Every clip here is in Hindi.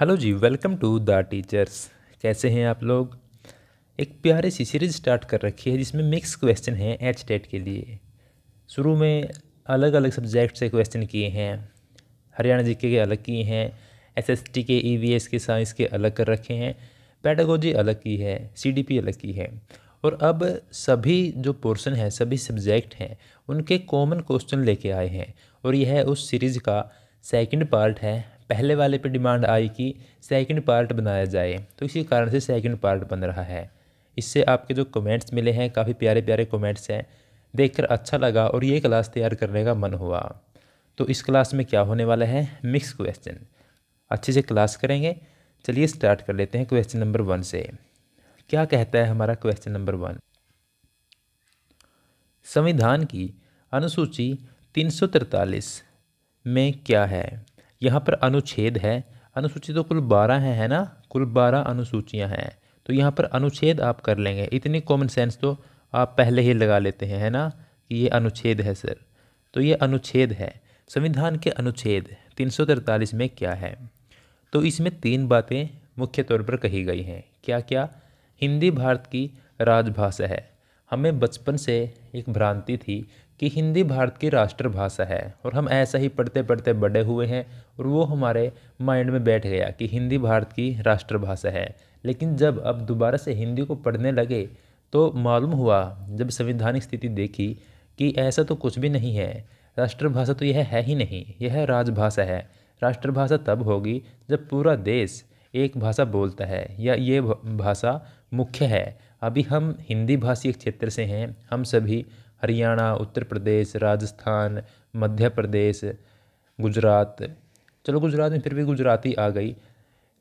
हेलो जी वेलकम टू द टीचर्स कैसे हैं आप लोग एक प्यारी सी सीरीज स्टार्ट कर रखी है जिसमें मिक्स क्वेश्चन हैं एच टेट के लिए शुरू में अलग अलग सब्जेक्ट से क्वेश्चन किए हैं हरियाणा जी के अलग किए हैं एसएसटी के ईवीएस e के साइंस के अलग कर रखे हैं पैडागोजी अलग की है सीडीपी अलग की है और अब सभी जो पोर्शन है सभी सब्जेक्ट हैं उनके कॉमन क्वेश्चन लेके आए हैं और यह उस सीरीज़ का सेकंड पार्ट है पहले वाले पे डिमांड आई कि सेकंड पार्ट बनाया जाए तो इसी कारण से सेकंड पार्ट बन रहा है इससे आपके जो कमेंट्स मिले हैं काफ़ी प्यारे प्यारे कमेंट्स हैं देखकर अच्छा लगा और ये क्लास तैयार करने का मन हुआ तो इस क्लास में क्या होने वाला है मिक्स क्वेश्चन अच्छे से क्लास करेंगे चलिए स्टार्ट कर लेते हैं क्वेश्चन नंबर वन से क्या कहता है हमारा क्वेश्चन नंबर वन संविधान की अनुसूची तीन में क्या है यहाँ पर अनुच्छेद है अनुसूची तो कुल बारह हैं है ना कुल बारह अनुसूचियाँ हैं तो यहाँ पर अनुच्छेद आप कर लेंगे इतनी कॉमन सेंस तो आप पहले ही लगा लेते हैं है ना कि ये अनुच्छेद है सर तो ये अनुच्छेद है संविधान के अनुच्छेद तीन में क्या है तो इसमें तीन बातें मुख्य तौर पर कही गई हैं क्या क्या हिंदी भारत की राजभाषा है हमें बचपन से एक भ्रांति थी कि हिंदी भारत की राष्ट्रभाषा है और हम ऐसा ही पढ़ते पढ़ते बड़े हुए हैं और वो हमारे माइंड में बैठ गया कि हिंदी भारत की राष्ट्रभाषा है लेकिन जब अब दोबारा से हिंदी को पढ़ने लगे तो मालूम हुआ जब संविधानिक स्थिति देखी कि ऐसा तो कुछ भी नहीं है राष्ट्रभाषा तो यह है ही नहीं यह राजभाषा है राष्ट्रभाषा तब होगी जब पूरा देश एक भाषा बोलता है या ये भाषा मुख्य है अभी हम हिंदी भाषी क्षेत्र से हैं हम सभी हरियाणा उत्तर प्रदेश राजस्थान मध्य प्रदेश गुजरात चलो गुजरात में फिर भी गुजराती आ गई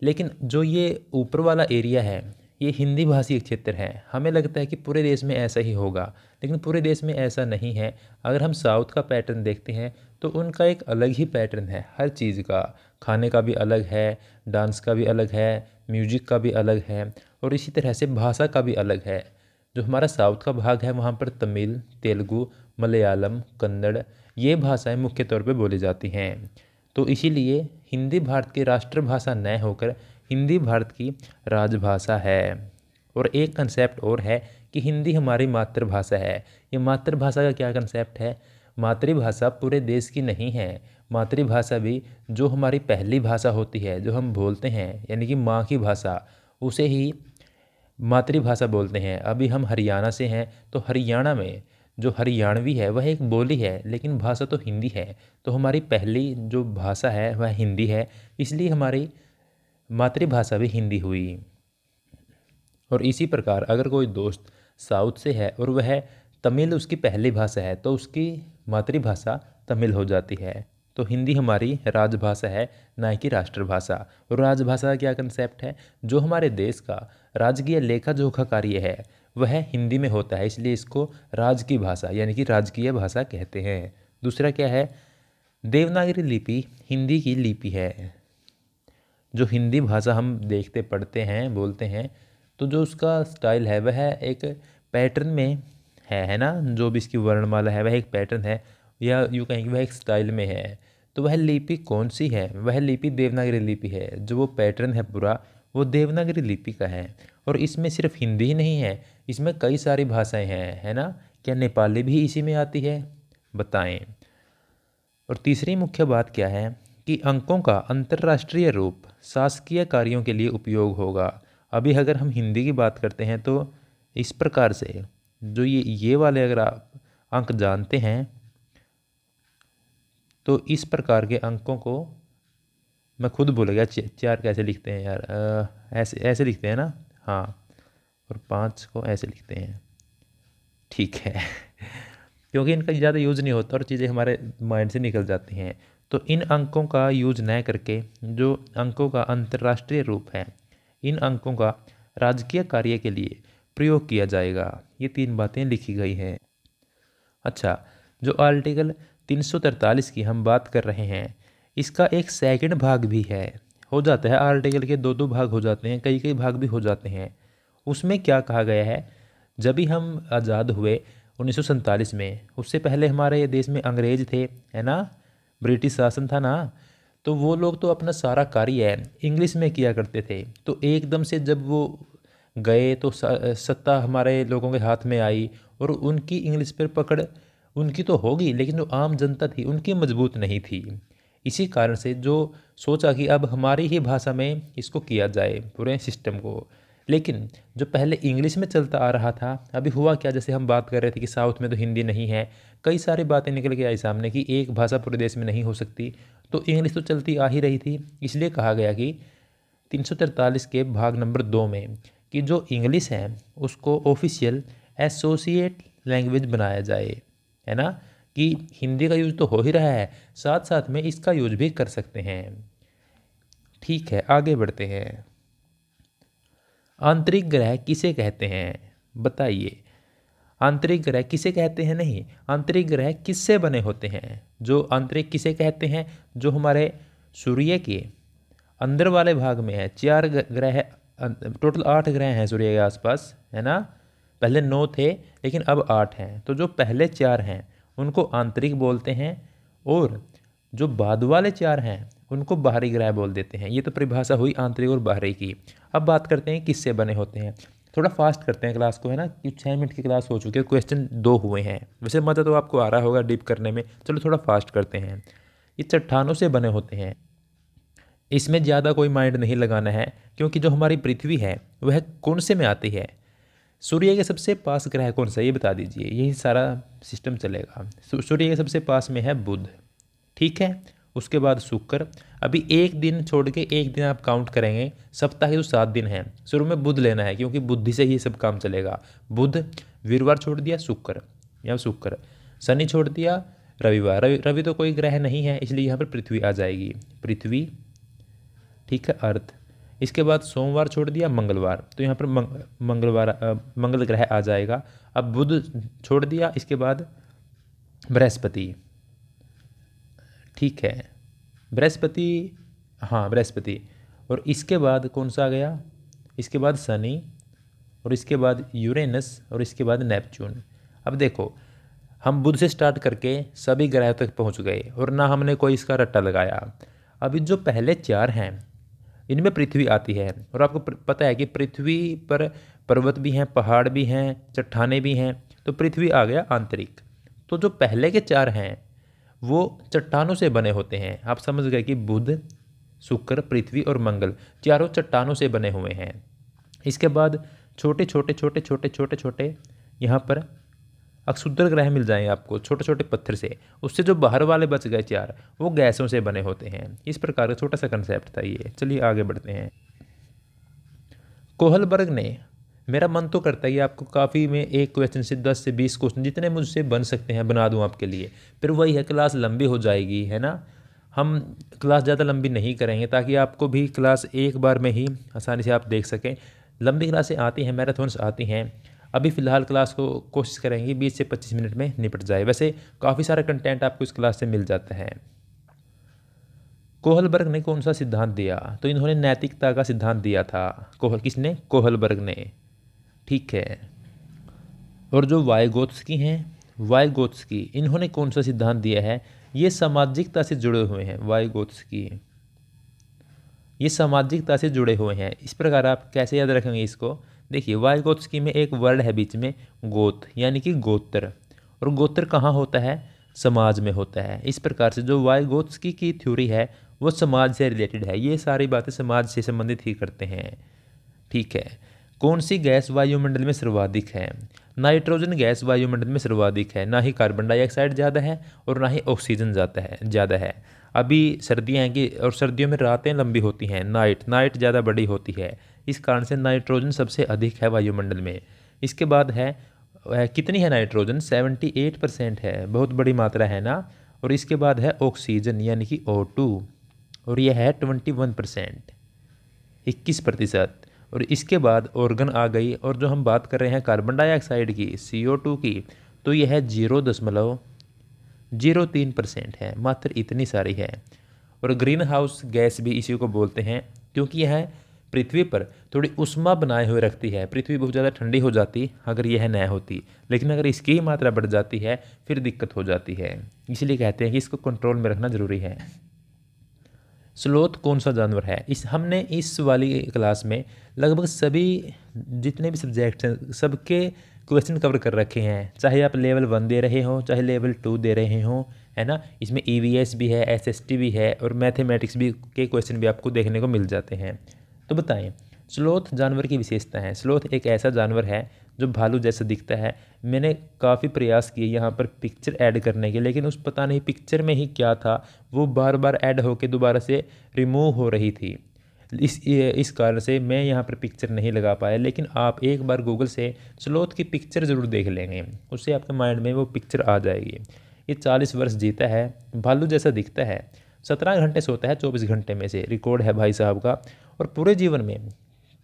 लेकिन जो ये ऊपर वाला एरिया है ये हिंदी भाषी क्षेत्र है हमें लगता है कि पूरे देश में ऐसा ही होगा लेकिन पूरे देश में ऐसा नहीं है अगर हम साउथ का पैटर्न देखते हैं तो उनका एक अलग ही पैटर्न है हर चीज़ का खाने का भी अलग है डांस का भी अलग है म्यूजिक का भी अलग है और इसी तरह से भाषा का भी अलग है जो हमारा साउथ का भाग है वहाँ पर तमिल तेलुगु मलयालम कन्नड़ ये भाषाएं मुख्य तौर पे बोली जाती हैं तो इसीलिए हिंदी भारत की राष्ट्रभाषा न होकर हिंदी भारत की राजभाषा है और एक कंसेप्ट और है कि हिंदी हमारी मातृभाषा है ये मातृभाषा का क्या कंसेप्ट है मातृभाषा पूरे देश की नहीं है मातृभाषा भी जो हमारी पहली भाषा होती है जो हम बोलते हैं यानी कि माँ की भाषा उसे ही मातृभाषा बोलते हैं अभी हम हरियाणा से हैं तो हरियाणा में जो हरियाणवी है वह एक बोली है लेकिन भाषा तो हिंदी है तो हमारी पहली जो भाषा है वह हिंदी है इसलिए हमारी मातृभाषा भी हिंदी हुई और इसी प्रकार अगर कोई दोस्त साउथ से है और वह तमिल उसकी पहली भाषा है तो उसकी मातृभाषा तमिल हो जाती है तो हिंदी हमारी राजभाषा है ना कि राष्ट्रभाषा और राजभाषा का क्या कंसेप्ट है जो हमारे देश का राजकीय लेखा जोखा कार्य है वह हिंदी में होता है इसलिए इसको राज की भाषा यानी कि राजकीय भाषा कहते हैं दूसरा क्या है देवनागरी लिपि हिंदी की लिपि है जो हिंदी भाषा हम देखते पढ़ते हैं बोलते हैं तो जो उसका स्टाइल है वह एक पैटर्न में है है ना जो भी इसकी वर्णमाला है वह एक पैटर्न है या यूँ कहेंगे वह एक स्टाइल में है तो वह लिपि कौन सी है वह लिपि देवनागरी लिपि है जो वो पैटर्न है पूरा वो देवनागरी लिपि का है और इसमें सिर्फ हिंदी ही नहीं है इसमें कई सारी भाषाएं हैं है ना क्या नेपाली भी इसी में आती है बताएं और तीसरी मुख्य बात क्या है कि अंकों का अंतर्राष्ट्रीय रूप शासकीय कार्यों के लिए उपयोग होगा अभी अगर हम हिंदी की बात करते हैं तो इस प्रकार से जो ये ये वाले अगर आप अंक जानते हैं तो इस प्रकार के अंकों को मैं खुद भूल गया चार कैसे लिखते हैं यार ऐसे ऐसे लिखते हैं ना हाँ और पाँच को ऐसे लिखते हैं ठीक है क्योंकि इनका ज़्यादा यूज़ नहीं होता और चीज़ें हमारे माइंड से निकल जाती हैं तो इन अंकों का यूज न करके जो अंकों का अंतर्राष्ट्रीय रूप है इन अंकों का राजकीय कार्य के लिए प्रयोग किया जाएगा ये तीन बातें लिखी गई हैं अच्छा जो आर्टिकल तीन सौ तरतालीस की हम बात कर रहे हैं इसका एक सेकंड भाग भी है हो जाता है आर्टिकल के दो दो भाग हो जाते हैं कई कई भाग भी हो जाते हैं उसमें क्या कहा गया है जब भी हम आज़ाद हुए उन्नीस में उससे पहले हमारे देश में अंग्रेज थे है ना ब्रिटिश शासन था ना तो वो लोग तो अपना सारा कार्य इंग्लिश में किया करते थे तो एकदम से जब वो गए तो सत्ता हमारे लोगों के हाथ में आई और उनकी इंग्लिश पर पकड़ उनकी तो होगी लेकिन जो आम जनता थी उनकी मजबूत नहीं थी इसी कारण से जो सोचा कि अब हमारी ही भाषा में इसको किया जाए पूरे सिस्टम को लेकिन जो पहले इंग्लिश में चलता आ रहा था अभी हुआ क्या जैसे हम बात कर रहे थे कि साउथ में तो हिंदी नहीं है कई सारी बातें निकल के आई सामने कि एक भाषा पूरे देश में नहीं हो सकती तो इंग्लिश तो चलती आ ही रही थी इसलिए कहा गया कि तीन के भाग नंबर दो में कि जो इंग्लिश है उसको ऑफिशियल एसोसिएट लैंग्वेज बनाया जाए है ना कि हिंदी का यूज़ तो हो ही रहा है साथ साथ में इसका यूज भी कर सकते हैं ठीक है आगे बढ़ते हैं आंतरिक ग्रह किसे कहते हैं बताइए आंतरिक ग्रह किसे कहते हैं नहीं आंतरिक ग्रह किससे बने होते हैं जो आंतरिक किसे कहते हैं जो हमारे सूर्य के अंदर वाले भाग में है चार ग्रह अं, टोटल आठ ग्रह हैं सूर्य के आसपास है ना पहले नौ थे लेकिन अब आठ हैं तो जो पहले चार हैं उनको आंतरिक बोलते हैं और जो बाद वाले चार हैं उनको बाहरी ग्रह बोल देते हैं ये तो परिभाषा हुई आंतरिक और बाहरी की अब बात करते हैं किससे बने होते हैं थोड़ा फास्ट करते हैं क्लास को है ना कि छः मिनट की क्लास हो चुकी है क्वेश्चन दो हुए हैं वैसे मज़ा तो आपको आ रहा होगा डीप करने में चलो थोड़ा फास्ट करते हैं ये चट्टानों से बने होते हैं इसमें ज़्यादा कोई माइंड नहीं लगाना है क्योंकि जो हमारी पृथ्वी है वह कौन से में आती है सूर्य के सबसे पास ग्रह कौन सा ये बता दीजिए यही सारा सिस्टम चलेगा सूर्य के सबसे पास में है बुध ठीक है उसके बाद शुक्र अभी एक दिन छोड़ के एक दिन आप काउंट करेंगे सप्ताह के जो तो सात दिन हैं शुरू में बुध लेना है क्योंकि बुद्धि से ही सब काम चलेगा बुध वीरवार छोड़ दिया शुक्र या शुक्र शनि छोड़ दिया रविवार रवि रवि तो कोई ग्रह नहीं है इसलिए यहाँ पर पृथ्वी आ जाएगी पृथ्वी ठीक है अर्थ इसके बाद सोमवार छोड़ दिया मंगलवार तो यहाँ पर मंग, मंगलवार मंगल ग्रह आ जाएगा अब बुध छोड़ दिया इसके बाद बृहस्पति ठीक है बृहस्पति हाँ बृहस्पति और इसके बाद कौन सा आ गया इसके बाद शनि और इसके बाद यूरेनस और इसके बाद नेपच्यून अब देखो हम बुध से स्टार्ट करके सभी ग्रह तक पहुंच गए और ना हमने कोई इसका रट्टा लगाया अभी जो पहले चार हैं इनमें पृथ्वी आती है और आपको पता है कि पृथ्वी पर पर्वत भी हैं पहाड़ भी हैं चट्टाने भी हैं तो पृथ्वी आ गया आंतरिक तो जो पहले के चार हैं वो चट्टानों से बने होते हैं आप समझ गए कि बुध शुक्र पृथ्वी और मंगल चारों चट्टानों से बने हुए हैं इसके बाद छोटे छोटे छोटे छोटे छोटे छोटे यहाँ पर अक्षुद्र ग्रह मिल जाएंगे आपको छोटे छोटे पत्थर से उससे जो बाहर वाले बच गए चार वो गैसों से बने होते हैं इस प्रकार का छोटा सा कंसेप्ट था ये चलिए आगे बढ़ते हैं कोहलबर्ग ने मेरा मन तो करता है कि आपको काफ़ी में एक क्वेश्चन से दस से बीस क्वेश्चन जितने मुझसे बन सकते हैं बना दूँ आपके लिए फिर वही है क्लास लंबी हो जाएगी है ना हम क्लास ज़्यादा लंबी नहीं करेंगे ताकि आपको भी क्लास एक बार में ही आसानी से आप देख सकें लंबी क्लासें आती हैं मैराथॉन्स आती हैं अभी फ़िलहाल क्लास को कोशिश करेंगे बीस से पच्चीस मिनट में निपट जाए वैसे काफ़ी सारा कंटेंट आपको इस क्लास से मिल जाता है कोहलबर्ग ने कौन सा सिद्धांत दिया तो इन्होंने नैतिकता का सिद्धांत दिया था कोहल किसने कोहलबर्ग ने ठीक है और जो की हैं की इन्होंने कौन सा सिद्धांत दिया है ये सामाजिकता से जुड़े हुए हैं की ये सामाजिकता से जुड़े हुए हैं इस प्रकार आप कैसे याद रखेंगे इसको देखिए वाइगोत्स्की में एक वर्ड है बीच में गोत यानी कि गोत्र और गोत्र कहाँ होता है समाज में होता है इस प्रकार से जो वाइगोत्स्की की थ्योरी है वो समाज से रिलेटेड है ये सारी बातें समाज से संबंधित ही करते हैं ठीक है कौन सी गैस वायुमंडल में सर्वाधिक है नाइट्रोजन गैस वायुमंडल में सर्वाधिक है ना ही कार्बन डाइऑक्साइड ज़्यादा है और ना ही ऑक्सीजन ज़्यादा है ज़्यादा है अभी सर्दियाँ हैं कि और सर्दियों में रातें लंबी होती हैं नाइट नाइट ज़्यादा बड़ी होती है इस कारण से नाइट्रोजन सबसे अधिक है वायुमंडल में इसके बाद है कितनी है नाइट्रोजन 78 परसेंट है बहुत बड़ी मात्रा है ना और इसके बाद है ऑक्सीजन यानी कि ओ टू और यह है ट्वेंटी वन परसेंट इक्कीस प्रतिशत और इसके बाद ऑर्गन आ गई और जो हम बात कर रहे हैं कार्बन डाइऑक्साइड की सी ओ टू की तो यह है जीरो दशमलव जीरो तीन परसेंट है मात्र इतनी सारी है और ग्रीन हाउस गैस भी इसी को बोलते हैं क्योंकि यह है पृथ्वी पर थोड़ी उष्मा बनाए हुए रखती है पृथ्वी बहुत ज़्यादा ठंडी हो जाती अगर यह न होती लेकिन अगर इसकी ही मात्रा बढ़ जाती है फिर दिक्कत हो जाती है इसलिए कहते हैं कि इसको कंट्रोल में रखना ज़रूरी है स्लोथ कौन सा जानवर है इस हमने इस वाली क्लास में लगभग सभी जितने भी सब्जेक्ट हैं सबके क्वेश्चन कवर कर रखे हैं चाहे आप लेवल वन दे रहे हो चाहे लेवल टू दे रहे हों है ना इसमें ई e भी है एस भी है और मैथमेटिक्स भी के क्वेश्चन भी आपको देखने को मिल जाते हैं तो बताएं स्लोथ जानवर की विशेषता है स्लोथ एक ऐसा जानवर है जो भालू जैसा दिखता है मैंने काफ़ी प्रयास किए यहाँ पर पिक्चर ऐड करने के लेकिन उस पता नहीं पिक्चर में ही क्या था वो बार बार ऐड होकर दोबारा से रिमूव हो रही थी इस इस कारण से मैं यहाँ पर पिक्चर नहीं लगा पाया लेकिन आप एक बार गूगल से स्लोथ की पिक्चर ज़रूर देख लेंगे उससे आपके माइंड में वो पिक्चर आ जाएगी ये चालीस वर्ष जीता है भालू जैसा दिखता है सत्रह घंटे सोता है चौबीस घंटे में से रिकॉर्ड है भाई साहब का और पूरे जीवन में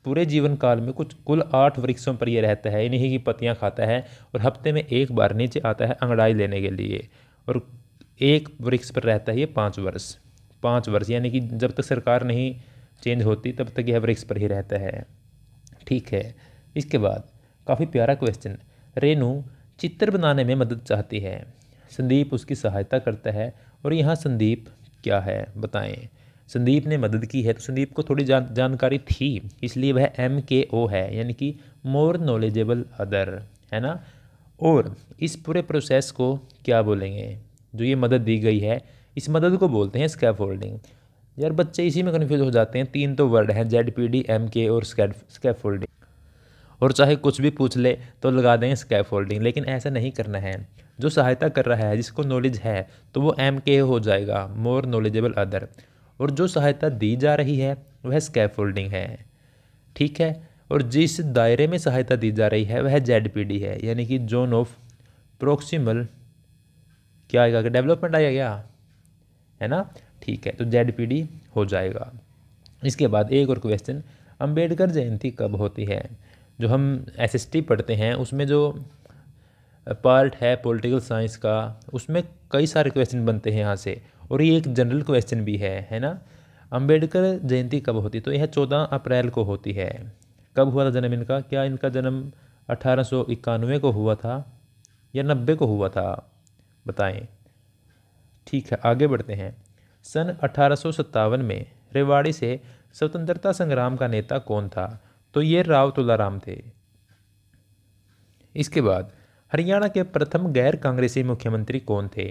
पूरे जीवन काल में कुछ कुल आठ वृक्षों पर यह रहता है इन्हीं की पत्तियाँ खाता है और हफ्ते में एक बार नीचे आता है अंगड़ाई लेने के लिए और एक वृक्ष पर रहता है ये पाँच वर्ष पाँच वर्ष यानी कि जब तक सरकार नहीं चेंज होती तब तक यह वृक्ष पर ही रहता है ठीक है इसके बाद काफ़ी प्यारा क्वेश्चन रेनू चित्र बनाने में मदद चाहती है संदीप उसकी सहायता करता है और यहाँ संदीप क्या है बताएं संदीप ने मदद की है तो संदीप को थोड़ी जान जानकारी थी इसलिए वह एम के ओ है यानी कि मोर नॉलेजेबल अदर है ना और इस पूरे प्रोसेस को क्या बोलेंगे जो ये मदद दी गई है इस मदद को बोलते हैं स्कैप होल्डिंग यार बच्चे इसी में कन्फ्यूज हो जाते हैं तीन तो वर्ड हैं जेड पी डी एम के और स्कैप होल्डिंग और चाहे कुछ भी पूछ ले तो लगा देंगे स्कैप होल्डिंग लेकिन ऐसा नहीं करना है जो सहायता कर रहा है जिसको नॉलेज है तो वो एम के हो जाएगा मोर नॉलेजेबल अदर और जो सहायता दी जा रही है वह स्कैफोल्डिंग है ठीक है और जिस दायरे में सहायता दी जा रही है वह जेड है यानी कि जोन ऑफ प्रोक्सीमल क्या आएगा डेवलपमेंट आया गया है ना ठीक है तो जेड हो जाएगा इसके बाद एक और क्वेश्चन अंबेडकर जयंती कब होती है जो हम एस पढ़ते हैं उसमें जो पार्ट है पॉलिटिकल साइंस का उसमें कई सारे क्वेश्चन बनते हैं यहाँ से और ये एक जनरल क्वेश्चन भी है है ना अंबेडकर जयंती कब होती तो यह चौदह अप्रैल को होती है कब हुआ था जन्म इनका क्या इनका जन्म अठारह को हुआ था या नब्बे को हुआ था बताएं ठीक है आगे बढ़ते हैं सन अठारह में रेवाड़ी से स्वतंत्रता संग्राम का नेता कौन था तो ये राव तुलाराम थे इसके बाद हरियाणा के प्रथम गैर कांग्रेसी मुख्यमंत्री कौन थे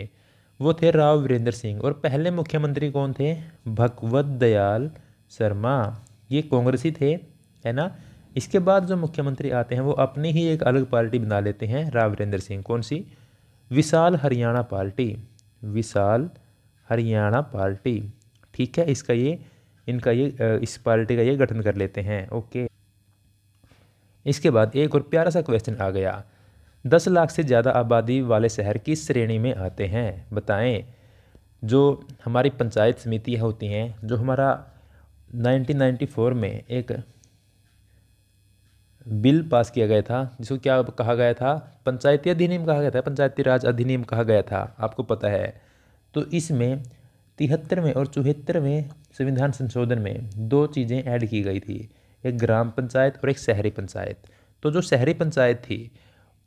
वो थे राव वीरेंद्र सिंह और पहले मुख्यमंत्री कौन थे भगवत दयाल शर्मा ये कांग्रेसी थे है ना इसके बाद जो मुख्यमंत्री आते हैं वो अपनी ही एक अलग पार्टी बना लेते हैं राव वीरेंद्र सिंह कौन सी विशाल हरियाणा पार्टी विशाल हरियाणा पार्टी ठीक है इसका ये इनका ये इस पार्टी का ये गठन कर लेते हैं ओके इसके बाद एक और प्यारा सा क्वेश्चन आ गया दस लाख से ज़्यादा आबादी वाले शहर किस श्रेणी में आते हैं बताएं जो हमारी पंचायत समितियाँ होती हैं जो हमारा 1994 में एक बिल पास किया गया था जिसको क्या कहा गया था पंचायती अधिनियम कहा गया था पंचायती राज अधिनियम कहा गया था आपको पता है तो इसमें तिहत्तरवें और चौहत्तरवें संविधान संशोधन में दो चीज़ें ऐड की गई थी एक ग्राम पंचायत और एक शहरी पंचायत तो जो शहरी पंचायत थी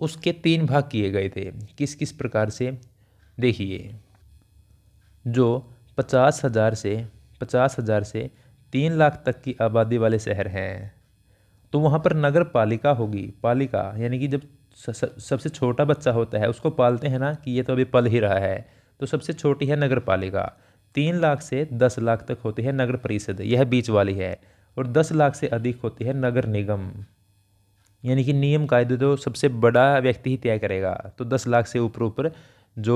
उसके तीन भाग किए गए थे किस किस प्रकार से देखिए जो पचास हज़ार से पचास हज़ार से तीन लाख तक की आबादी वाले शहर हैं तो वहाँ पर नगर पालिका होगी पालिका यानी कि जब सबसे छोटा बच्चा होता है उसको पालते हैं ना कि ये तो अभी पल ही रहा है तो सबसे छोटी है नगर पालिका तीन लाख से दस लाख तक होती है नगर परिषद यह बीच वाली है और दस लाख से अधिक होती है नगर निगम यानी कि नियम कायदे तो सबसे बड़ा व्यक्ति ही तय करेगा तो दस लाख से ऊपर ऊपर जो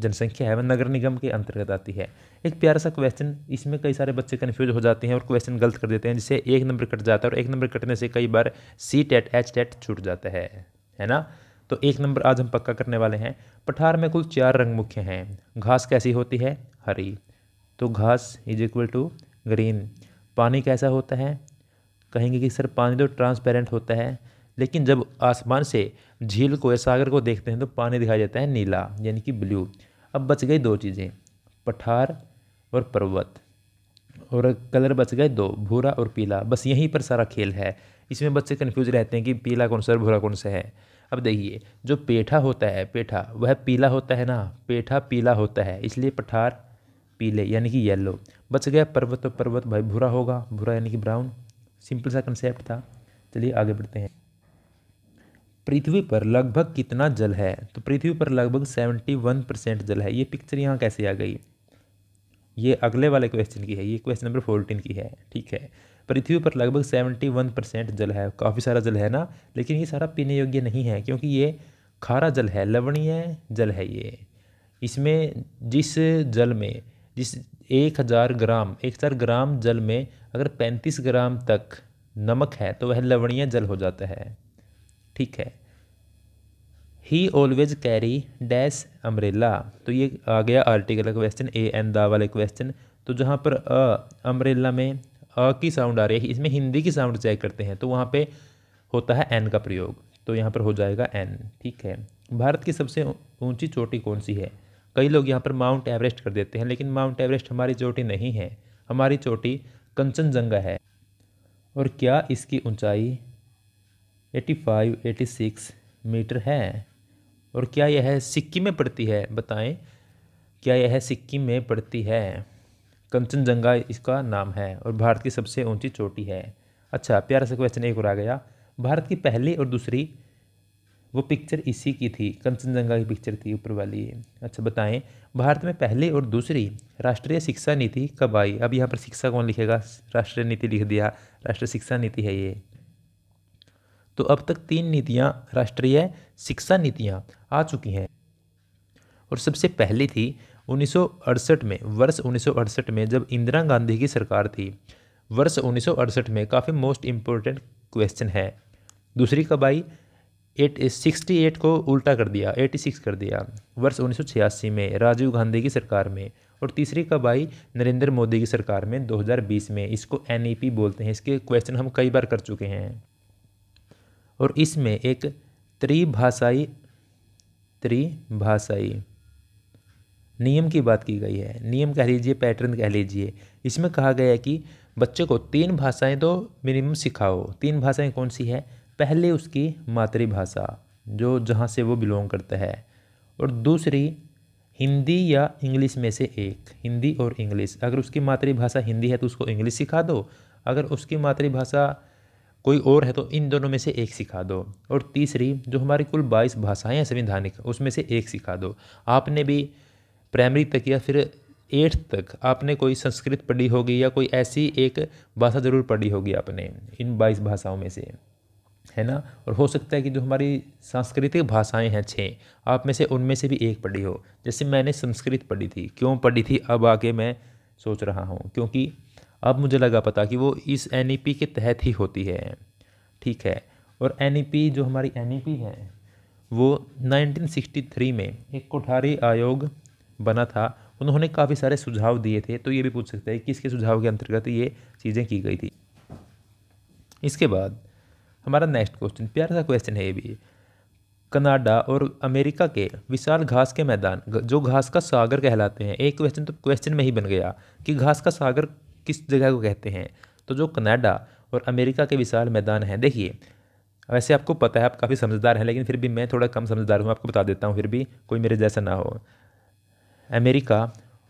जनसंख्या है वह नगर निगम के अंतर्गत आती है एक प्यारा सा क्वेश्चन इसमें कई सारे बच्चे कन्फ्यूज हो जाते हैं और क्वेश्चन गलत कर देते हैं जिससे एक नंबर कट जाता है और एक नंबर कटने से कई बार सी टेट एच टेट छूट जाता है है ना तो एक नंबर आज हम पक्का करने वाले हैं पठार में कुल चार रंग मुख्य हैं घास कैसी होती है हरी तो घास इज इक्वल टू ग्रीन पानी कैसा होता है कहेंगे कि सर पानी तो ट्रांसपेरेंट होता है लेकिन जब आसमान से झील को या सागर को देखते हैं तो पानी दिखाई देता है नीला यानी कि ब्लू अब बच गई दो चीज़ें पठार और पर्वत और कलर बच गए दो भूरा और पीला बस यहीं पर सारा खेल है इसमें बच्चे कन्फ्यूज रहते हैं कि पीला कौन सा और भूरा कौन सा है अब देखिए जो पेठा होता है पेठा वह पीला होता है ना पेठा पीला होता है इसलिए पठार पीले यानी कि येलो बच गया पर्वत तो पर्वत भाई भूरा होगा भूरा यानी कि ब्राउन सिंपल सा कंसेप्ट था चलिए आगे बढ़ते हैं पृथ्वी पर लगभग कितना जल है तो पृथ्वी पर लगभग सेवेंटी वन परसेंट जल है ये पिक्चर यहाँ कैसे आ गई ये अगले वाले क्वेश्चन की है ये क्वेश्चन नंबर फोर्टीन की है ठीक है पृथ्वी पर लगभग सेवेंटी वन परसेंट जल है काफ़ी सारा जल है ना लेकिन ये सारा पीने योग्य नहीं है क्योंकि ये खारा जल है लवणीय जल है ये इसमें जिस जल में जिस एक हज़ार ग्राम एक हज़ार ग्राम जल में अगर पैंतीस ग्राम तक नमक है तो वह लवणीय जल हो जाता है ठीक है he always carry dash umbrella तो ये आ गया आर्टिकल का क्वेश्चन ए एन दा वाले क्वेश्चन तो जहाँ पर अ अम्ब्रेला में अ की साउंड आ रही है इसमें हिंदी की साउंड चेक करते हैं तो वहाँ पे होता है एन का प्रयोग तो यहाँ पर हो जाएगा एन ठीक है भारत की सबसे ऊंची चोटी कौन सी है कई लोग यहाँ पर माउंट एवरेस्ट कर देते हैं लेकिन माउंट एवरेस्ट हमारी चोटी नहीं है हमारी चोटी कंचनजंगा है और क्या इसकी ऊंचाई 85, 86 मीटर है और क्या यह सिक्किम में पड़ती है बताएं क्या यह सिक्किम में पड़ती है कंचनजंगा इसका नाम है और भारत की सबसे ऊंची चोटी है अच्छा प्यारा सा क्वेश्चन एक और आ गया भारत की पहली और दूसरी वो पिक्चर इसी की थी कंचनजंगा की पिक्चर थी ऊपर वाली अच्छा बताएं भारत में पहले और दूसरी राष्ट्रीय शिक्षा नीति कब आई अब यहाँ पर शिक्षा कौन लिखेगा राष्ट्रीय नीति लिख दिया राष्ट्रीय शिक्षा नीति है ये तो अब तक तीन नीतियाँ राष्ट्रीय शिक्षा नीतियाँ आ चुकी हैं और सबसे पहली थी उन्नीस में वर्ष उन्नीस में जब इंदिरा गांधी की सरकार थी वर्ष उन्नीस में काफ़ी मोस्ट इम्पोर्टेंट क्वेश्चन है दूसरी कब आई एट सिक्सटी एट को उल्टा कर दिया एटी सिक्स कर दिया वर्ष उन्नीस सौ छियासी में राजीव गांधी की सरकार में और तीसरी कब आई नरेंद्र मोदी की सरकार में 2020 में इसको एन e बोलते हैं इसके क्वेश्चन हम कई बार कर चुके हैं और इसमें एक त्रिभाषाई त्रिभाषाई नियम की बात की गई है नियम कह लीजिए पैटर्न कह लीजिए इसमें कहा गया है कि बच्चे को तीन भाषाएं तो मिनिमम सिखाओ तीन भाषाएं कौन सी है पहले उसकी मातृभाषा जो जहाँ से वो बिलोंग करता है और दूसरी हिंदी या इंग्लिश में से एक हिंदी और इंग्लिश अगर उसकी मातृभाषा हिंदी है तो उसको इंग्लिश सिखा दो अगर उसकी मातृभाषा कोई और है तो इन दोनों में से एक सिखा दो और तीसरी जो हमारी कुल बाईस भाषाएं हैं संविधानिक उसमें से एक सिखा दो आपने भी प्राइमरी तक या फिर एट्थ तक आपने कोई संस्कृत पढ़ी होगी या कोई ऐसी एक भाषा ज़रूर पढ़ी होगी आपने इन बाईस भाषाओं में से है ना और हो सकता है कि जो हमारी सांस्कृतिक भाषाएं हैं छः आप में से उनमें से भी एक पढ़ी हो जैसे मैंने संस्कृत पढ़ी थी क्यों पढ़ी थी अब आगे मैं सोच रहा हूँ क्योंकि अब मुझे लगा पता कि वो इस एन e के तहत ही होती है ठीक है और एन e जो हमारी एन e है वो 1963 में एक कोठारी आयोग बना था उन्होंने काफ़ी सारे सुझाव दिए थे तो ये भी पूछ सकते हैं कि इसके सुझाव के अंतर्गत ये चीज़ें की गई थी इसके बाद हमारा नेक्स्ट क्वेश्चन प्यारा सा क्वेश्चन है ये भी कनाडा और अमेरिका के विशाल घास के मैदान जो घास का सागर कहलाते हैं एक क्वेश्चन तो क्वेश्चन में ही बन गया कि घास का सागर किस जगह को कहते हैं तो जो कनाडा और अमेरिका के विशाल मैदान हैं देखिए वैसे आपको पता है आप काफ़ी समझदार हैं लेकिन फिर भी मैं थोड़ा कम समझदार हूँ आपको बता देता हूँ फिर भी कोई मेरे जैसा ना हो अमेरिका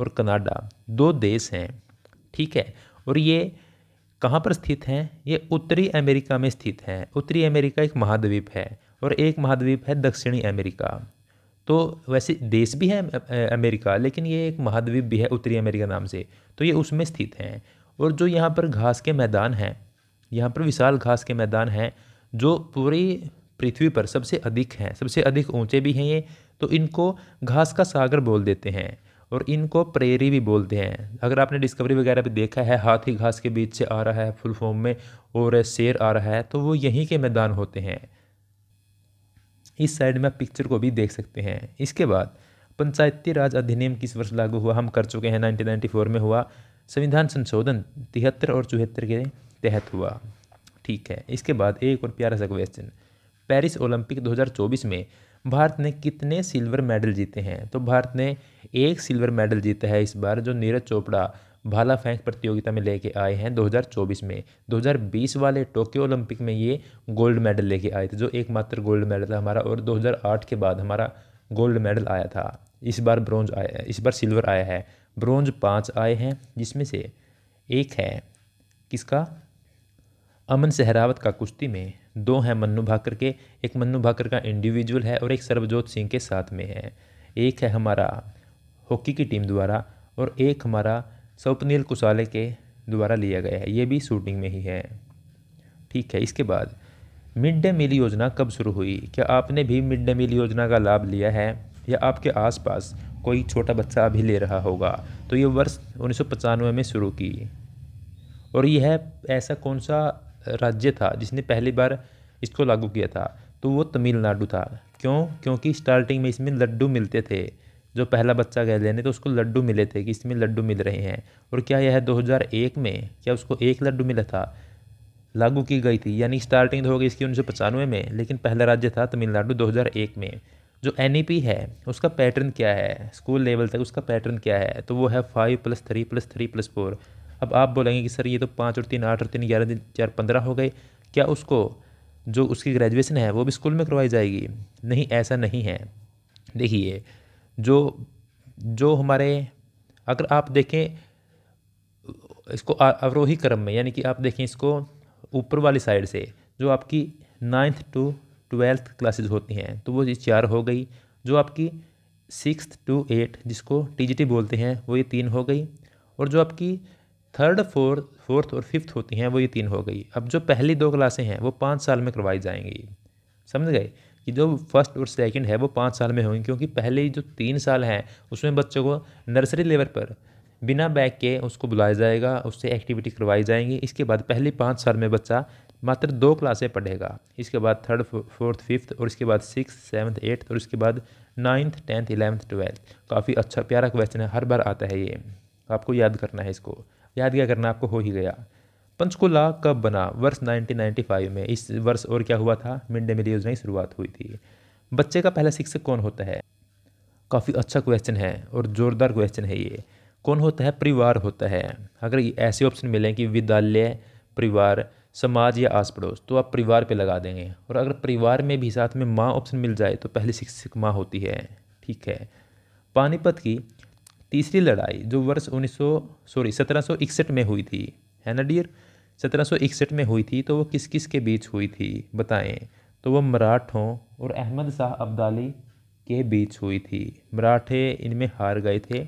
और कनाडा दो देश हैं ठीक है और ये कहाँ पर स्थित हैं ये उत्तरी अमेरिका में स्थित हैं उत्तरी अमेरिका एक महाद्वीप है और एक महाद्वीप है दक्षिणी अमेरिका तो वैसे देश भी है अमेरिका लेकिन ये एक महाद्वीप भी है उत्तरी अमेरिका नाम से तो ये उसमें स्थित हैं और जो यहाँ पर घास के मैदान हैं यहाँ पर विशाल घास के मैदान हैं जो पूरी पृथ्वी पर सबसे अधिक हैं सबसे अधिक ऊंचे भी हैं ये तो इनको घास का सागर बोल देते हैं और इनको प्रेरी भी बोलते हैं अगर आपने डिस्कवरी वगैरह पे देखा है हाथी घास के बीच से आ रहा है फुल फॉर्म में और शेर आ रहा है तो वो यहीं के मैदान होते हैं इस साइड में आप पिक्चर को भी देख सकते हैं इसके बाद पंचायती राज अधिनियम किस वर्ष लागू हुआ हम कर चुके हैं 1994 में हुआ संविधान संशोधन तिहत्तर और चौहत्तर के तहत हुआ ठीक है इसके बाद एक और प्यारा सा क्वेश्चन पेरिस ओलंपिक 2024 में भारत ने कितने सिल्वर मेडल जीते हैं तो भारत ने एक सिल्वर मेडल जीता है इस बार जो नीरज चोपड़ा भाला फेंक प्रतियोगिता में लेके आए हैं 2024 में 2020 वाले टोक्यो ओलंपिक में ये गोल्ड मेडल लेके आए थे जो एकमात्र गोल्ड मेडल था हमारा और 2008 के बाद हमारा गोल्ड मेडल आया था इस बार ब्रॉन्ज आया इस बार सिल्वर आया है ब्रॉन्ज पाँच आए हैं जिसमें से एक है किसका अमन सहरावत का कुश्ती में दो हैं मन्नू भाकर के एक मन्नू भाकर का इंडिविजुअल है और एक सर्वजोत सिंह के साथ में है एक है हमारा हॉकी की टीम द्वारा और एक हमारा स्वप्निल कुशाले के द्वारा लिया गया है ये भी शूटिंग में ही है ठीक है इसके बाद मिड डे मील योजना कब शुरू हुई क्या आपने भी मिड डे मील योजना का लाभ लिया है या आपके आसपास कोई छोटा बच्चा अभी ले रहा होगा तो ये वर्ष उन्नीस में शुरू की और यह ऐसा कौन सा राज्य था जिसने पहली बार इसको लागू किया था तो वो तमिलनाडु था क्यों क्योंकि स्टार्टिंग में इसमें लड्डू मिलते थे जो पहला बच्चा कह लेने तो उसको लड्डू मिले थे कि इसमें लड्डू मिल रहे हैं और क्या यह एक में क्या उसको एक लड्डू मिला था लागू की गई थी यानी स्टार्टिंग तो हो गई इसकी उन्नीस में लेकिन पहला राज्य था तमिलनाडु 2001 में जो एन e है उसका पैटर्न क्या है स्कूल लेवल तक उसका पैटर्न क्या है तो वो है five plus three plus three plus four अब आप बोलेंगे कि सर ये तो पाँच और तीन आठ और तीन ग्यारह दिन चार पंद्रह हो गए क्या उसको जो उसकी ग्रेजुएशन है वो भी स्कूल में करवाई जाएगी नहीं ऐसा नहीं है देखिए जो जो हमारे अगर आप देखें इसको अवरोही क्रम में यानी कि आप देखें इसको ऊपर वाली साइड से जो आपकी नाइन्थ टू ट्वेल्थ क्लासेज होती हैं तो वो ये चार हो गई जो आपकी सिक्स टू एट जिसको टी बोलते हैं वो ये तीन हो गई और जो आपकी थर्ड फोर्थ फोर्थ और फिफ्थ होती हैं वो ये तीन हो गई अब जो पहली दो क्लासें हैं वो पाँच साल में करवाई जाएंगी समझ गए कि जो फर्स्ट और सेकंड है वो पाँच साल में होंगे क्योंकि पहले जो तीन साल हैं उसमें बच्चों को नर्सरी लेवल पर बिना बैग के उसको बुलाया जाएगा उससे एक्टिविटी करवाई जाएंगी इसके बाद पहले पाँच साल में बच्चा मात्र दो क्लासें पढ़ेगा इसके बाद थर्ड फोर्थ फिफ्थ और इसके बाद सिक्स सेवन्थ एट्थ और इसके बाद नाइन्थ टेंथ इलेवंथ ट्वेल्थ काफ़ी अच्छा प्यारा क्वेश्चन है हर बार आता है ये आपको याद करना है इसको याद क्या करना आपको हो ही गया पंचकुला कब बना वर्ष 1995 में इस वर्ष और क्या हुआ था मिड डे मील योजना की शुरुआत हुई थी बच्चे का पहला शिक्षक कौन होता है काफ़ी अच्छा क्वेश्चन है और ज़ोरदार क्वेश्चन है ये कौन होता है परिवार होता है अगर ऐसे ऑप्शन मिलें कि विद्यालय परिवार समाज या आस पड़ोस तो आप परिवार पे लगा देंगे और अगर परिवार में भी साथ में माँ ऑप्शन मिल जाए तो पहली शिक्षक माँ होती है ठीक है पानीपत की तीसरी लड़ाई जो वर्ष उन्नीस सॉरी सत्रह में हुई थी है ना डियर 1761 में हुई थी तो वो किस किस के बीच हुई थी बताएं तो वो मराठों और अहमद शाह अब्दाली के बीच हुई थी मराठे इनमें हार गए थे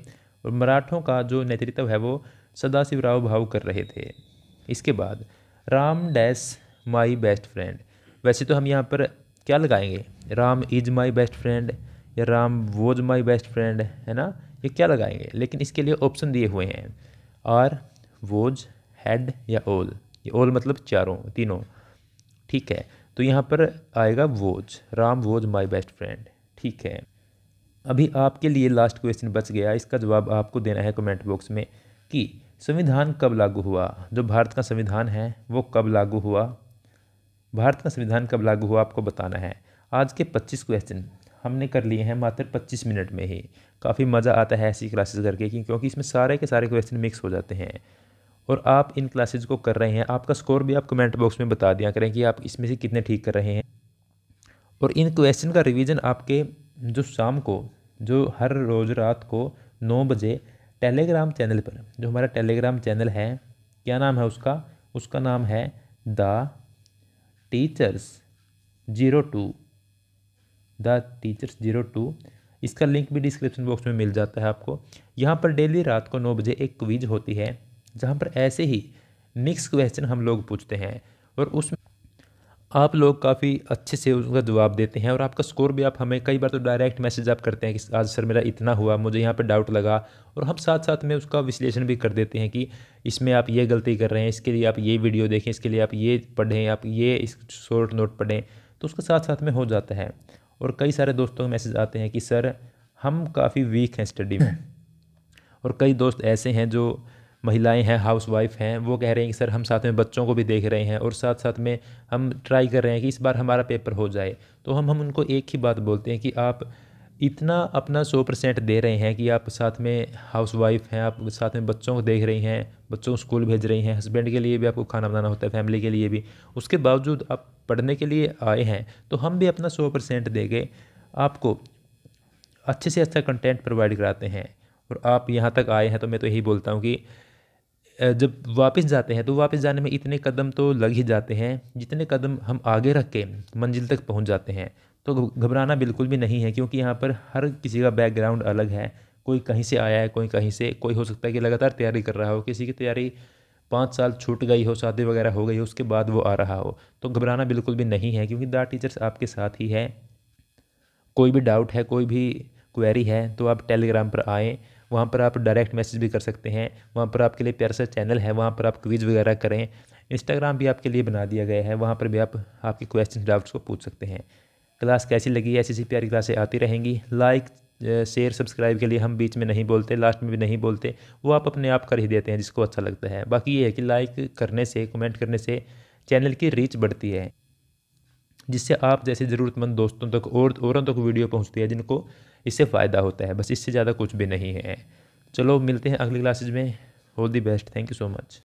और मराठों का जो नेतृत्व है वो सदाशिवराव भाव कर रहे थे इसके बाद राम डैस माई बेस्ट फ्रेंड वैसे तो हम यहाँ पर क्या लगाएंगे Ram is my best friend या Ram was my best friend है ना ये क्या लगाएंगे लेकिन इसके लिए ऑप्शन दिए हुए हैं आर वोज हेड या ओल ये ओल मतलब चारों तीनों ठीक है तो यहाँ पर आएगा was Ram was my best friend ठीक है अभी आपके लिए लास्ट क्वेश्चन बच गया इसका जवाब आपको देना है कमेंट बॉक्स में कि संविधान कब लागू हुआ जो भारत का संविधान है वो कब लागू हुआ भारत का संविधान कब लागू हुआ आपको बताना है आज के पच्चीस क्वेश्चन हमने कर लिए हैं मात्र पच्चीस मिनट में ही काफ़ी मज़ा आता है ऐसी क्लासेस करके क्योंकि इसमें सारे के सारे क्वेश्चन मिक्स हो जाते हैं और आप इन क्लासेज को कर रहे हैं आपका स्कोर भी आप कमेंट बॉक्स में बता दिया करें कि आप इसमें से कितने ठीक कर रहे हैं और इन क्वेश्चन का रिवीजन आपके जो शाम को जो हर रोज़ रात को नौ बजे टेलीग्राम चैनल पर जो हमारा टेलीग्राम चैनल है क्या नाम है उसका उसका नाम है the teachers zero two the teachers zero two इसका लिंक भी डिस्क्रिप्शन बॉक्स में मिल जाता है आपको यहाँ पर डेली रात को नौ बजे एक क्विज होती है जहाँ पर ऐसे ही मिक्स क्वेश्चन हम लोग पूछते हैं और उसमें आप लोग काफ़ी अच्छे से उसका जवाब देते हैं और आपका स्कोर भी आप हमें कई बार तो डायरेक्ट मैसेज आप करते हैं कि आज सर मेरा इतना हुआ मुझे यहाँ पर डाउट लगा और हम साथ साथ में उसका विश्लेषण भी कर देते हैं कि इसमें आप ये गलती कर रहे हैं इसके लिए आप ये वीडियो देखें इसके लिए आप ये पढ़ें आप ये इस शॉर्ट नोट पढ़ें तो उसके साथ साथ में हो जाता है और कई सारे दोस्तों के मैसेज आते हैं कि सर हम काफ़ी वीक हैं स्टडी में और कई दोस्त ऐसे हैं जो महिलाएं हैं हाउस वाइफ हैं वो कह रहे हैं कि सर हम साथ में बच्चों को भी देख रहे हैं और साथ साथ में हम ट्राई कर रहे हैं कि इस बार हमारा पेपर हो जाए तो हम हम उनको एक ही बात बोलते हैं कि आप इतना अपना सौ परसेंट दे रहे हैं कि आप साथ में हाउस वाइफ हैं आप साथ में बच्चों को देख रही हैं बच्चों को स्कूल भेज रही हैं हस्बैंड के लिए भी आपको खाना बनाना होता है फैमिली के लिए भी उसके बावजूद आप पढ़ने के लिए आए हैं तो हम भी अपना सौ परसेंट देंगे आपको अच्छे से अच्छा कंटेंट प्रोवाइड कराते हैं और आप यहाँ तक आए हैं तो मैं तो यही बोलता हूँ कि जब वापस जाते हैं तो वापस जाने में इतने कदम तो लग ही जाते हैं जितने कदम हम आगे रख के मंजिल तक पहुंच जाते हैं तो घबराना बिल्कुल भी नहीं है क्योंकि यहाँ पर हर किसी का बैकग्राउंड अलग है कोई कहीं से आया है कोई कहीं से कोई हो सकता है कि लगातार तैयारी कर रहा हो किसी की तैयारी पाँच साल छूट गई हो शादी वगैरह हो गई हो उसके बाद वो आ रहा हो तो घबराना बिल्कुल भी नहीं है क्योंकि द टीचर्स आपके साथ ही है कोई भी डाउट है कोई भी क्वेरी है तो आप टेलीग्राम पर आएँ वहाँ पर आप डायरेक्ट मैसेज भी कर सकते हैं वहाँ पर आपके लिए प्यार सा चैनल है वहाँ पर आप क्विज़ वगैरह करें इंस्टाग्राम भी आपके लिए बना दिया गया है वहाँ पर भी आप आपके क्वेश्चन डाउट्स को पूछ सकते हैं क्लास कैसी लगी ऐसी ऐसी प्यारी क्लासें आती रहेंगी लाइक शेयर सब्सक्राइब के लिए हम बीच में नहीं बोलते लास्ट में भी नहीं बोलते वो आप अपने आप कर ही देते हैं जिसको अच्छा लगता है बाकी ये है कि लाइक करने से कमेंट करने से चैनल की रीच बढ़ती है जिससे आप जैसे ज़रूरतमंद दोस्तों तक और औरों तक वीडियो पहुंचती है जिनको इससे फ़ायदा होता है बस इससे ज़्यादा कुछ भी नहीं है चलो मिलते हैं अगली क्लासेज में all the best thank you so much